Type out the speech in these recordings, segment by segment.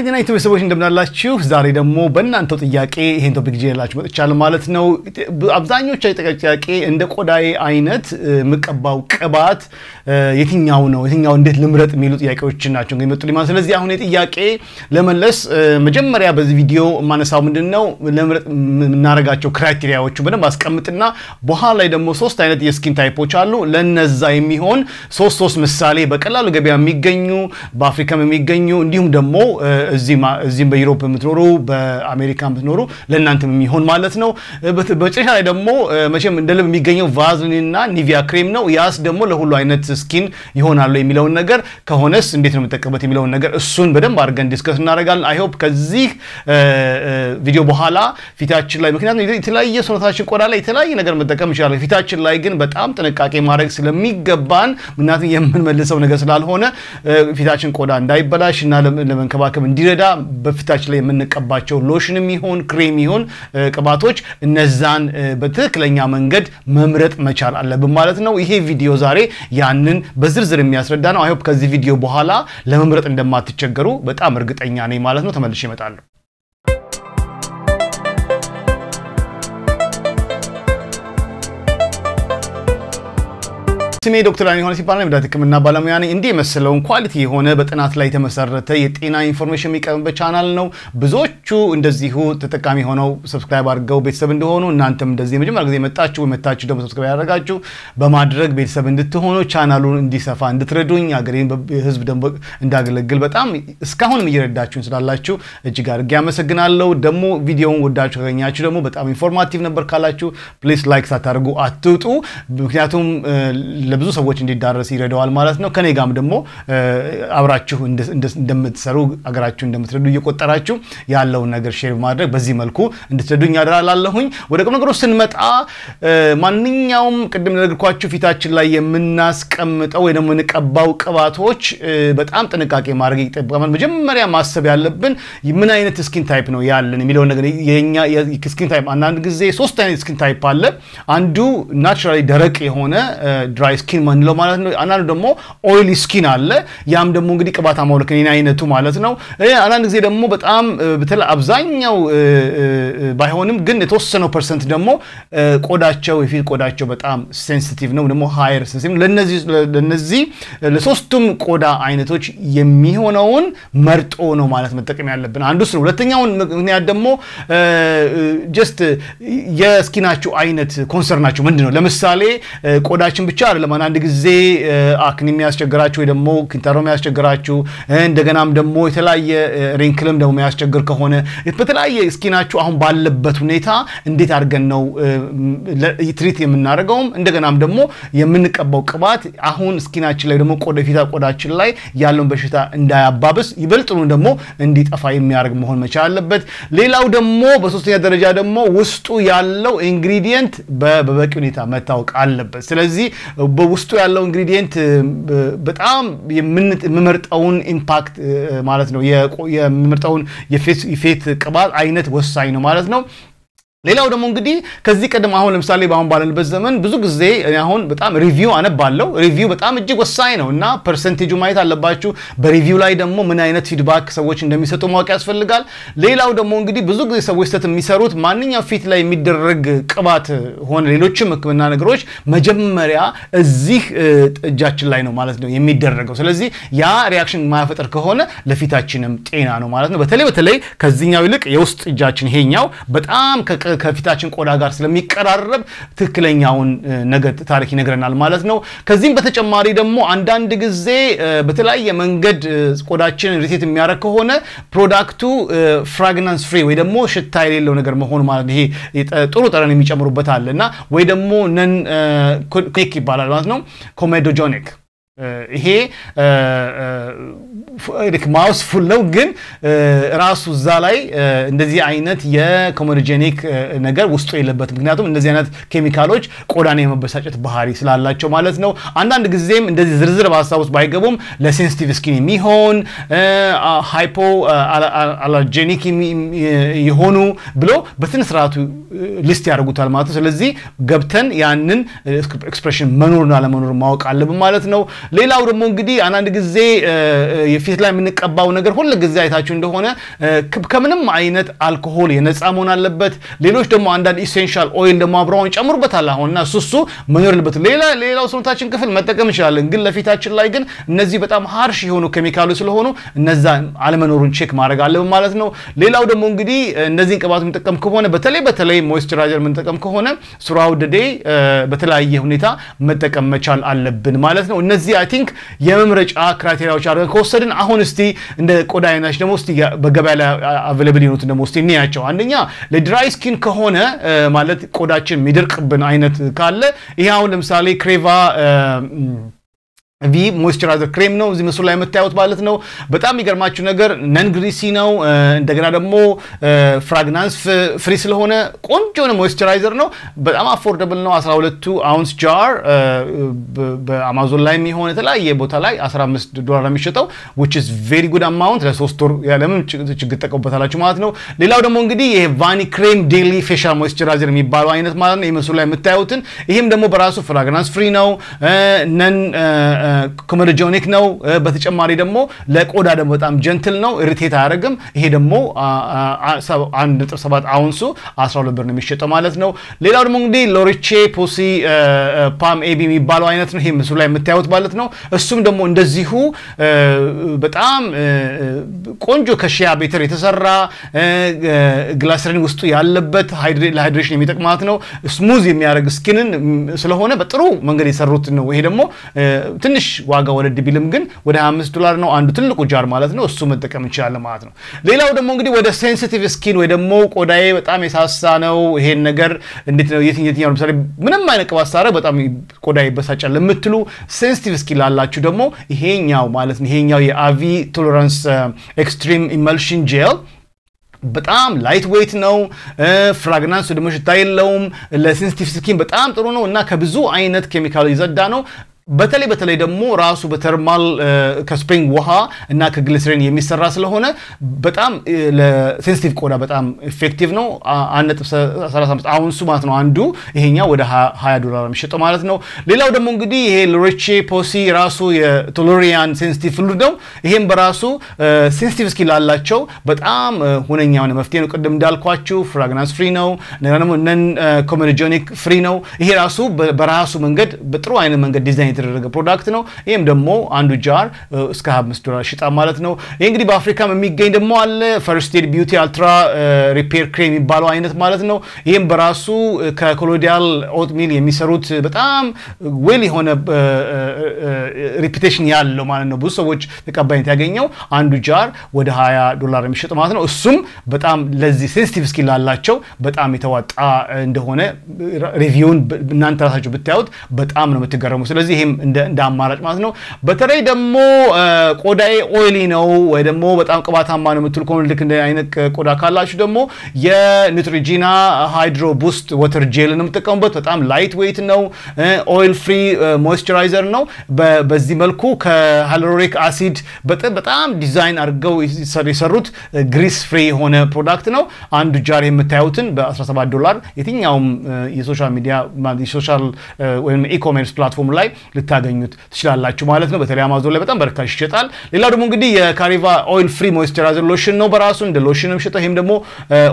የጤና ቤተሰቦች እንደምናላችሁ ዛሬ ደግሞ በእናንተው ጥያቄ ይሄን ቶፒክ ይዤላችሁ መጥቻለሁ ማለት ነው። አብዛኞቹ አብዛኞቻችሁ ጥያቄ እንደ ቆዳዬ አይነት የምቀባው ቅባት የትኛው ነው የትኛው እንዴት ልምረጥ የሚሉ ጥያቄዎች ናቸው እንግዲህ መጡልኝ ማለት ስለዚህ አሁን የጥያቄ ለመለስ መጀመሪያ በዚህ ቪዲዮ የማነሳው ምንድን ነው ለምረጥ የምናደርጋቸው ክራይቴሪያዎቹ በደንብ አስቀምጥና በኋላ ላይ ደግሞ ሶስት አይነት የስኪን ታይፖች አሉ። ለነዛ የሚሆን ሶስት ሶስት ምሳሌ በቀላሉ ገበያ የሚገኙ በአፍሪካም የሚገኙ እንዲሁም ደግሞ እዚህም በዩሮፕ የምትኖሩ በአሜሪካ የምትኖሩ ለእናንተም የሚሆን ማለት ነው። በመጨረሻ ላይ ደግሞ መቼም እንደ ልብ የሚገኘው ቫዝሊንና ኒቪያ ክሬም ነው። ያስ ደግሞ ለሁሉ አይነት ስኪን ይሆናሉ የሚለውን ነገር ከሆነስ እንዴት ነው የምጠቀምበት የሚለውን ነገር እሱን በደንብ አድርገን ዲስከስ እናደርጋለን። አይ ሆፕ ከዚህ ቪዲዮ በኋላ ፊታችን ላይ ምክንያቱም የተለያየ ሰውነታችን ቆዳ ላይ የተለያየ ነገር መጠቀም እንችላለን። ፊታችን ላይ ግን በጣም ጥንቃቄ ማድረግ ስለሚገባን ምክንያቱም የምንመልሰው ነገር ስላልሆነ ፊታችን ቆዳ እንዳይበላሽ እና ለመንከባከብ እንዲረዳ በፊታችን ላይ የምንቀባቸው ሎሽንም ይሁን ክሬም ይሁን ቅባቶች እነዛን በትክክለኛ መንገድ መምረጥ መቻል አለብን ማለት ነው። ይሄ ቪዲዮ ዛሬ ያንን በዝርዝር የሚያስረዳ ነው። አይሆፕ ከዚህ ቪዲዮ በኋላ ለመምረጥ እንደማትቸገሩ በጣም እርግጠኛ ነኝ ማለት ነው። ተመልሼ እመጣለሁ። ስሜ ዶክተር ዳኒ ሆነ ሲባል የመድኃኒት ህክምና ባለሙያ ነኝ። እንዲህ የመሰለውን ኳሊቲ የሆነ በጥናት ላይ የተመሰረተ የጤና ኢንፎርሜሽን የሚቀርብበት ቻናል ነው። ብዙዎቹ እንደዚሁ ተጠቃሚ ሆነው ሰብስክራይብ አድርገው ቤተሰብ እንደሆኑ እናንተም እንደዚህ የመጀመሪያ ጊዜ መጣችሁ መታችሁ ደግሞ ሰብስክራይብ ያደረጋችሁ በማድረግ ቤተሰብ እንድትሆኑ ቻናሉን እንዲሰፋ እንድትረዱኝ አገሬን ህዝብ ደግሞ እንዳገለግል በጣም እስካሁንም እየረዳችሁን ስላላችሁ እጅግ አድርጌ አመሰግናለሁ። ደግሞ ቪዲዮውን ወዳችሁ ካገኛችሁ ደግሞ በጣም ኢንፎርማቲቭ ነበር ካላችሁ ፕሊስ ላይክ ሳታደርጉ አትውጡ። ምክንያቱም ለብዙ ሰዎች እንዲዳረስ ይረደዋል ማለት ነው። ከኔ ጋም ደግሞ አብራችሁ እንደምትሰሩ አገራችሁ እንደምትረዱ እየቆጠራችሁ ያለውን ነገር ሼር በማድረግ በዚህ መልኩ እንድትረዱኝ አደራላለሁኝ። ወደ ቁም ነገሮች ስንመጣ ማንኛውም ቅድም ነገርኳችሁ ፊታችን ላይ የምናስቀምጠው ወይ ደግሞ የምንቀባው ቅባቶች በጣም ጥንቃቄ ማድረግ ይጠበቃል። መጀመሪያ ማሰብ ያለብን ምን አይነት ስኪን ታይፕ ነው ያለን የሚለውን ነገር የኛ ስኪን ታይፕ አንዳንድ ጊዜ ሶስት አይነት ስኪን ታይፕ አለ። አንዱ ናቹራሊ ደረቅ የሆነ ድራይ ስኪን ምንለው ማለት ነው። አንዳንዱ ደግሞ ኦይል ስኪን አለ። ያም ደግሞ እንግዲህ ቅባት ልክ እኔን አይነቱ ማለት ነው። አንዳንድ ጊዜ ደግሞ በጣም በተለይ አብዛኛው ባይሆንም ግን የተወሰነው ፐርሰንት ደግሞ ቆዳቸው የፊት ቆዳቸው በጣም ሴንሲቲቭ ነው ደግሞ ሃየር ሴንሲቲቭ ለነዚህ ለነዚህ ለሶስቱም ቆዳ አይነቶች የሚሆነውን መርጦ ነው ማለት መጠቀም ያለብን አንዱ ነው። ሁለተኛውን ምክንያት ደግሞ ጀስት የስኪናችሁ አይነት ኮንሰርናችሁ ምንድን ነው? ለምሳሌ ቆዳችን ብቻ አይደለም አንድ ጊዜ አክኒ የሚያስቸግራችሁ ወይ ደግሞ ኪንታሮ የሚያስቸግራችሁ እንደገናም ደግሞ የተለያየ ሪንክልም ደግሞ የሚያስቸግር ከሆነ በተለያየ እስኪናችሁ አሁን ባለበት ሁኔታ እንዴት አድርገን ነው ትሪት የምናደርገውም እንደገናም ደግሞ የምንቀባው ቅባት አሁን እስኪናችን ላይ ደግሞ ቆደፊታ ቆዳችን ላይ ያለውን በሽታ እንዳያባብስ ይበልጥኑ ደግሞ እንዲጠፋ የሚያደርግ መሆን መቻል አለበት። ሌላው ደግሞ በሶስተኛ ደረጃ ደግሞ ውስጡ ያለው ኢንግሪዲየንት በበቂ ሁኔታ መታወቅ አለበት። ስለዚህ በውስጡ ያለው ኢንግሪዲየንት በጣም የምመርጠውን ኢምፓክት ማለት ነው የምመርጠውን የፌት ቅባት አይነት ወሳኝ ነው ማለት ነው። ሌላው ደግሞ እንግዲህ ከዚህ ቀደም አሁን ለምሳሌ በአሁን ባለንበት ዘመን ብዙ ጊዜ አሁን በጣም ሪቪው አነባለሁ። ሪቪው በጣም እጅግ ወሳኝ ነው እና ፐርሰንቴጁ ማየት አለባችሁ። በሪቪው ላይ ደግሞ ምን አይነት ፊድባክ ሰዎች እንደሚሰጡ ማወቅ ያስፈልጋል። ሌላው ደግሞ እንግዲህ ብዙ ጊዜ ሰዎች ስህተት የሚሰሩት ማንኛው ፊት ላይ የሚደረግ ቅባት ሆነ ሌሎችም ሕክምና ነገሮች መጀመሪያ እዚህ እጃችን ላይ ነው ማለት ነው የሚደረገው። ስለዚህ ያ ሪያክሽን ማያፈጠር ከሆነ ለፊታችንም ጤና ነው ማለት ነው። በተለይ በተለይ ከዚህኛው ይልቅ የውስጥ እጃችን ይሄኛው በጣም ከ ከፊታችን ቆዳ ጋር ስለሚቀራረብ ትክክለኛውን ነገር ታሪክ ይነግረናል ማለት ነው። ከዚህም በተጨማሪ ደግሞ አንዳንድ ጊዜ በተለያየ መንገድ ቆዳችን ሪሴት የሚያደርግ ከሆነ ፕሮዳክቱ ፍራግናንስ ፍሪ ወይ ደግሞ ሽታ የሌለው ነገር መሆኑ ማለት ይሄ ጥሩ ጠረን የሚጨምሩበት አለ እና ወይ ደግሞ ነን ኮኔክ ይባላል ማለት ነው ኮሜዶጆኒክ ይሄ ልክ ማውስ ፉል ነው፣ ግን ራሱ እዛ ላይ እንደዚህ አይነት የኮሞዶጄኒክ ነገር ውስጡ የለበት። ምክንያቱም እንደዚህ አይነት ኬሚካሎች ቆዳን የመበሳጨት ባህሪ ስላላቸው ማለት ነው። አንዳንድ ጊዜም እንደዚህ ዝርዝር በሀሳብ ውስጥ ባይገቡም ለሴንሲቲቭ ስኪን የሚሆን ሃይፖ አለርጄኒክ የሆኑ ብሎ በስነ ስርዓቱ ሊስት ያደርጉታል ማለት ነው። ስለዚህ ገብተን ያንን ኤክስፕሬሽን መኖርና ለመኖር ማወቅ አለብን ማለት ነው። ሌላው ደግሞ እንግዲህ አንዳንድ ጊዜ የፊት ላይ የምንቀባው ነገር ሁል ጊዜ አይታችሁ እንደሆነ ከምንም አይነት አልኮሆል የነፃ መሆን አለበት። ሌሎች ደግሞ አንዳንድ ኢሴንሻል ኦይል ደግሞ አብረውን ጨምሩበታል አሁን እና እሱ እሱ መኖር ልበት ሌላ ሌላው ሰውነታችን ክፍል መጠቀም እንችላለን፣ ግን ለፊታችን ላይ ግን እነዚህ በጣም ሀርሽ የሆኑ ኬሚካሎች ስለሆኑ እነዛ አለመኖሩን ቼክ ማድረግ አለብን ማለት ነው። ሌላው ደግሞ እንግዲህ እነዚህን ቅባት የምንጠቀም ከሆነ በተለይ በተለይ ሞይስቸራይዘር የምንጠቀም ከሆነ ስራው ደዴ በተለያየ ሁኔታ መጠቀም መቻል አለብን ማለት ነው እነዚህ አይ ቲንክ የመምረጫ ክራይቴሪያዎች አድርገን ከወሰድን አሁን እስቲ እንደ ቆዳ አይናች ደግሞ እስቲ በገበያ ላይ አቬለብል የሆኑትን ደግሞ እስቲ እንያቸው። አንደኛ ለድራይ ስኪን ከሆነ ማለት ቆዳችን የሚደርቅብን አይነት ካለ ይሄ አሁን ለምሳሌ ክሬቫ ቪ ሞይስቸራይዘር ክሬም ነው እዚህ ምስሉ ላይ የምታዩት ማለት ነው። በጣም የሚገርማችሁ ነገር ነን ግሪሲ ነው። እንደገና ደግሞ ፍራግናንስ ፍሪ ስለሆነ ቆንጆ የሆነ ሞይስቸራይዘር ነው። በጣም አፎርደብል ነው። 12 አውንስ ጃር በአማዞን ላይ የሚሆን የተለያየ ቦታ ላይ 15 ዶላር የሚሸጠው ዊች ኢዝ ቬሪ ጉድ አማውንት ለሶስት ወር ያለምንም ችግር ጠቀሙበታላችሁ ማለት ነው። ሌላው ደግሞ እንግዲህ ይሄ ቫኒ ክሬም ዴሊ ፌሻል ሞይስቸራይዘር የሚባለው አይነት ማለት ነው። ይህ ምስሉ ላይ የምታዩትን ይህም ደግሞ በራሱ ፍራግናንስ ፍሪ ነው ነን ኮሜዶጄኒክ ነው። በተጨማሪ ደግሞ ለቆዳ ደግሞ በጣም ጀንትል ነው፣ ሪቴት አያደርግም። ይሄ ደግሞ 1.7 አውንሱ 12 ብር ነው የሚሸጠው ማለት ነው። ሌላው ደግሞ እንግዲህ ሎሪቼ ፖሲ ፓም ኤቢ የሚባለው አይነት ነው። ይሄ ምስሉ ላይ የምታዩት ማለት ነው። እሱም ደግሞ እንደዚሁ በጣም ቆንጆ ከሺያ ቤተር የተሰራ ግላሰሪን ውስጡ ያለበት ለሃይድሬሽን የሚጠቅም ማለት ነው። ስሙዝ የሚያደርግ ስኪንን ስለሆነ በጥሩ መንገድ የሰሩት ነው። ይሄ ደግሞ ትንሽ ትንሽ ዋጋ ወረድ ቢልም ግን ወደ 25 ዶላር ነው አንዱ ትልቁ ጃር ማለት ነው። እሱ መጠቀም እንችላለን ማለት ነው። ሌላው ደግሞ እንግዲህ ወደ ሴንሲቲቭ ስኪን ወይ ደግሞ ቆዳዬ በጣም የሳሳ ነው፣ ይሄን ነገር እንዴት ነው የትኛው ለምሳሌ ምንም አይነት ቅባት በጣም ቆዳዬ ይበሳጫል የምትሉ ሴንሲቲቭ ስኪን ላላችሁ ደግሞ ይሄኛው ማለት ነው ይሄኛው የአቪ ቶለራንስ ኤክስትሪም ኢመልሽን ጄል በጣም ላይት ዌይት ነው። ፍራግናንስ ደግሞ ሽታ የለውም። ለሴንሲቲቭ ስኪን በጣም ጥሩ ነው እና ከብዙ አይነት ኬሚካሎች ይዘዳ ነው። በተለይ በተለይ ደግሞ ራሱ በተርማል ከስፕሪንግ ውሃ እና ከግሊሰሪን የሚሰራ ስለሆነ በጣም ለሴንሲቲቭ ቆዳ በጣም ኤፌክቲቭ ነው። አንድ አውንሱ ማለት ነው አንዱ። ይሄኛው ወደ 20 ዶላር የሚሸጠው ማለት ነው። ሌላው ደግሞ እንግዲህ ይሄ ሎሬቼ ፖሲ ራሱ የቶሎሪያን ሴንሲቲቭ ፍሉድ ነው። ይሄም በራሱ ሴንሲቲቭ ስኪል ላላቸው በጣም ሁነኛ የሆነ መፍትሄ ነው። ቅድም እንዳልኳችሁ ፍራግናንስ ፍሪ ነው። ነን ኮሜዲጆኒክ ፍሪ ነው። ይሄ ራሱ በራሱ መንገድ በጥሩ አይነት መንገድ ዲዛይን የተደረገ ፕሮዳክት ነው። ይህም ደግሞ አንዱ ጃር እስከ 25 ዶላር ሽጣ ማለት ነው። ይህ እንግዲህ በአፍሪካም የሚገኝ ደግሞ አለ ፈርስት ኤድ ቢዩቲ አልትራ ሪፔር ክሬም የሚባለው አይነት ማለት ነው። ይህም በራሱ ከኮሎዲያል ኦትሚል የሚሰሩት በጣም ዌል የሆነ ሪፒቴሽን ያለው ማለት ነው። ብዙ ሰዎች ተቀባይነት ያገኘው አንዱ ጃር ወደ 20 ዶላር የሚሸጥ ማለት ነው። እሱም በጣም ለዚህ ሴንሲቲቭ ስኪል ላላቸው በጣም የተዋጣ እንደሆነ ሪቪውን እናንተ ራሳቸው ብታዩት በጣም ነው የምትገረሙ። ስለዚህ ይሄም እንደ አማራጭ ማለት ነው። በተለይ ደግሞ ቆዳዬ ኦይሊ ነው ወይ ደግሞ በጣም ቅባታማ ነው የምትሉ ከሆነ ልክ እንደ አይነት ቆዳ ካላችሁ ደግሞ የኑትሪጂና ሃይድሮ ቡስት ወተር ነው የምጠቀሙበት በጣም ላይት ዌይት ነው። ኦይል ፍሪ ሞይስቸራይዘር ነው። በዚህ መልኩ ከሃሎሪክ አሲድ በጣም ዲዛይን አድርገው የሰሩት ግሪስ ፍሪ የሆነ ፕሮዳክት ነው። አንዱ ጃር የምታዩትን በ17 ዶላር የትኛውም የሶሻል ሚዲያ የሶሻል ወይም ኢኮሜርስ ፕላትፎርም ላይ ልታገኙት ትችላላችሁ ማለት ነው። በተለይ አማዞን ላይ በጣም በርካሽ ይሸጣል። ሌላ ደግሞ እንግዲህ የካሪቫ ኦይል ፍሪ ሞይስቸራይዘር ሎሽን ነው በራሱ እንደ ሎሽንም ሸጠ። ይህም ደግሞ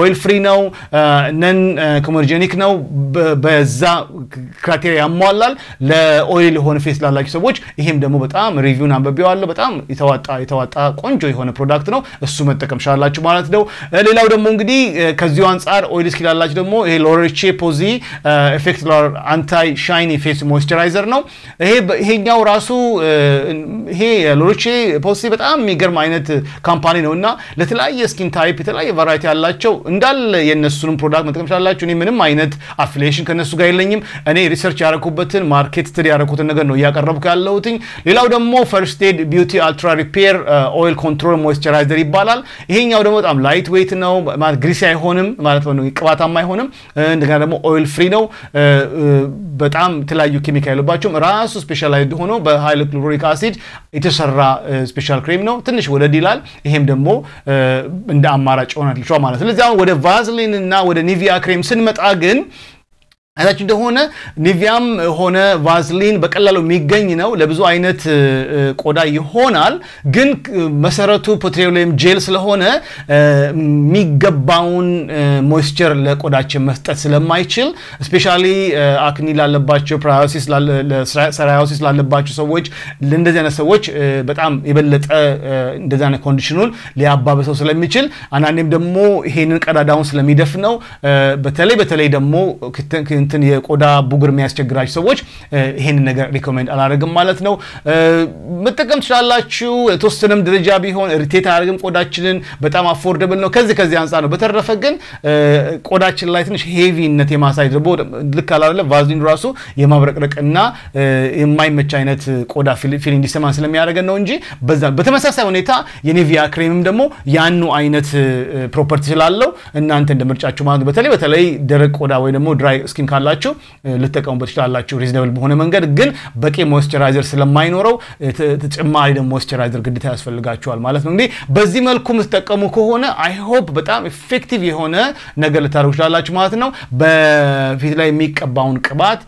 ኦይል ፍሪ ነው፣ ነን ኮሞርጀኒክ ነው። በዛ ክራይቴሪያ ያሟላል ለኦይል የሆነ ፌስ ላላችሁ ሰዎች። ይሄም ደግሞ በጣም ሪቪውን አንብቤዋለሁ። በጣም የተዋጣ የተዋጣ ቆንጆ የሆነ ፕሮዳክት ነው። እሱ መጠቀም ሻላችሁ ማለት ነው። ሌላው ደግሞ እንግዲህ ከዚሁ አንጻር ኦይል እስኪ ላላችሁ ደግሞ ይሄ ሎሬቼ ፖዚ ኤፌክት ሎር አንታይ ሻይኒ ፌስ ሞይስቸራይዘር ነው። ይሄኛው ራሱ ይሄ ሎሎቼ ፖሲ በጣም የሚገርም አይነት ካምፓኒ ነው እና ለተለያየ ስኪን ታይፕ የተለያየ ቫራይቲ ያላቸው እንዳለ የእነሱንም ፕሮዳክት መጠቀም ችላላችሁ። እኔ ምንም አይነት አፊሊዬሽን ከእነሱ ጋር የለኝም። እኔ ሪሰርች ያደረኩበትን ማርኬት ስትድ ያደረኩትን ነገር ነው እያቀረብኩ ያለሁትኝ። ሌላው ደግሞ ፈርስት ኤድ ቢዩቲ አልትራ ሪፔር ኦይል ኮንትሮል ሞይስቸራይዘር ይባላል። ይሄኛው ደግሞ በጣም ላይት ዌይት ነው ማለት ግሪሲ አይሆንም ማለት ነው፣ ቅባታማ አይሆንም። እንደገና ደግሞ ኦይል ፍሪ ነው። በጣም የተለያዩ ኬሚካ ያሉባቸውም ራሱ ራሱ ስፔሻላይዝድ ሆኖ በሃይል ክሎሪክ አሲድ የተሰራ ስፔሻል ክሬም ነው። ትንሽ ወለድ ይላል። ይሄም ደግሞ እንደ አማራጭ ሆናል ማለት። ስለዚህ አሁን ወደ ቫዝሊን እና ወደ ኒቪያ ክሬም ስንመጣ ግን አይታችሁ እንደሆነ ኒቪያም ሆነ ቫዝሊን በቀላሉ የሚገኝ ነው። ለብዙ አይነት ቆዳ ይሆናል። ግን መሰረቱ ፔትሮሊየም ጄል ስለሆነ የሚገባውን ሞይስቸር ለቆዳችን መስጠት ስለማይችል ስፔሻሊ አክኒ ላለባቸው፣ ሰራያሲስ ላለባቸው ሰዎች ለእንደዚህ አይነት ሰዎች በጣም የበለጠ እንደዚህ አይነት ኮንዲሽኑን ሊያባብሰው ስለሚችል አንዳንዴም ደግሞ ይሄንን ቀዳዳውን ስለሚደፍነው በተለይ በተለይ ደግሞ እንትን የቆዳ ቡግር የሚያስቸግራችሁ ሰዎች ይሄንን ነገር ሪኮሜንድ አላደርግም ማለት ነው። መጠቀም ትችላላችሁ። የተወሰነም ደረጃ ቢሆን ሪቴት አያደርግም ቆዳችንን። በጣም አፎርደብል ነው። ከዚህ ከዚህ አንጻር ነው። በተረፈ ግን ቆዳችን ላይ ትንሽ ሄቪነት የማሳየት ደግሞ ልክ አላለ ቫዝሊን ራሱ የማብረቅረቅና የማይመች አይነት ቆዳ ፊል እንዲሰማን ስለሚያደርገን ነው እንጂ በተመሳሳይ ሁኔታ የኔቪያ ክሬምም ደግሞ ያኑ አይነት ፕሮፐርቲ ስላለው እናንተ እንደ ምርጫችሁ ማለት በተለይ በተለይ ደረቅ ቆዳ ወይ ደግሞ ድራይ ስኪን ካላችሁ ልጠቀሙበት ይችላላችሁ። ሪዝነብል በሆነ መንገድ ግን በቂ ሞይስቸራይዘር ስለማይኖረው ተጨማሪ ደግሞ ሞይስቸራይዘር ግዴታ ያስፈልጋችኋል ማለት ነው። እንግዲህ በዚህ መልኩ የምትጠቀሙ ከሆነ አይሆፕ በጣም ኢፌክቲቭ የሆነ ነገር ልታደርጉ ይችላላችሁ ማለት ነው። በፊት ላይ የሚቀባውን ቅባት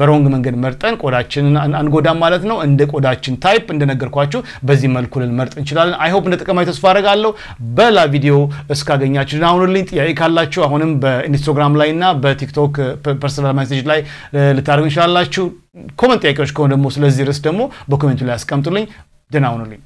በሮንግ መንገድ መርጠን ቆዳችንን አንጎዳም ማለት ነው። እንደ ቆዳችን ታይፕ እንደነገርኳችሁ በዚህ መልኩ ልንመርጥ እንችላለን። አይሆፕ እንደጠቀማችሁ ተስፋ አደርጋለሁ። በላ ቪዲዮ እስካገኛችሁ አሁኑልኝ። ጥያቄ ካላችሁ አሁንም በኢንስታግራም ላይ እና በቲክቶክ ፐርሰናል ሜሴጅ ላይ ልታደርጉ እንችላላችሁ። ኮመንት ጥያቄዎች ከሆነ ደግሞ ስለዚህ ርዕስ ደግሞ በኮሜንቱ ላይ አስቀምጡልኝ ደህና ሁኑልኝ።